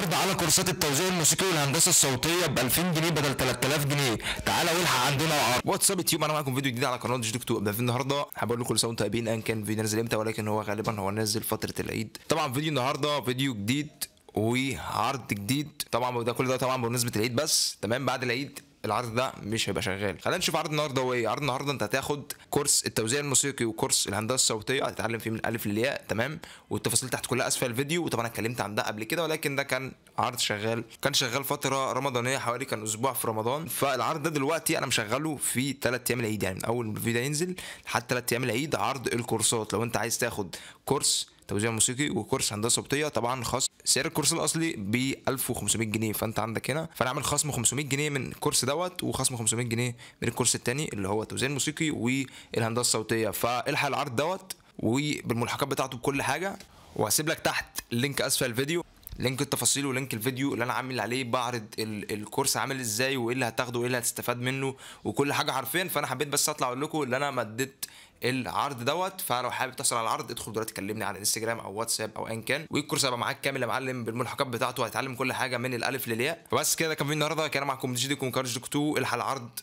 عرض على كورسات التوزيع الموسيقي والهندسه الصوتيه ب 2000 جنيه بدل 3000 جنيه تعالى والحق عندنا وعرض واتس اب يوتيوب انا معاكم فيديو جديد على قناه ديجيتال كتب ده في النهارده هبقول اقول لكم لسه وانتم قايبين ان كان فيديو نازل امتى ولكن هو غالبا هو نازل فتره العيد طبعا فيديو النهارده فيديو جديد وعرض جديد طبعا ده كل ده طبعا بمناسبه العيد بس تمام بعد العيد العرض ده مش هيبقى شغال خلينا نشوف عرض النهارده هو ايه عرض النهارده انت هتاخد كورس التوزيع الموسيقي وكورس الهندسه الصوتيه هتتعلم فيه من الالف للياء تمام والتفاصيل تحت كلها اسفل الفيديو وطبعا اتكلمت عن ده قبل كده ولكن ده كان عرض شغال كان شغال فتره رمضانيه حوالي كان اسبوع في رمضان فالعرض ده دلوقتي انا مشغله في ثلاث ايام العيد يعني من اول ما الفيديو ينزل لحد ثلاث ايام العيد عرض الكورسات لو انت عايز تاخد كورس توزيع موسيقي وكورس هندسه صوتيه طبعا خاص سعر الكورس الاصلي ب 1500 جنيه فانت عندك هنا فانا عامل خصم 500 جنيه من الكورس دوت وخصم 500 جنيه من الكورس الثاني اللي هو التوزيع الموسيقي والهندسه الصوتيه فالحق العرض دوت وبالملحقات بتاعته بكل حاجه وهسيب لك تحت اللينك اسفل الفيديو لينك التفاصيل ولينك الفيديو اللي انا عامل عليه بعرض الكورس عامل ازاي وايه اللي هتاخده وايه اللي هتستفاد منه وكل حاجه حرفيا فانا حبيت بس اطلع اقول لكم اللي انا مديت العرض دوت فلو حابب تحصل على العرض ادخل دلوقتي كلمني على انستجرام او واتساب او ايا كان والكورس هيبقى معاك كامل يا معلم بالملحقات بتاعته هتعلم كل حاجه من الالف للياء فبس كده كان في النهارده كان معاكم جي كونكارج دوك 2 الحلقه العرض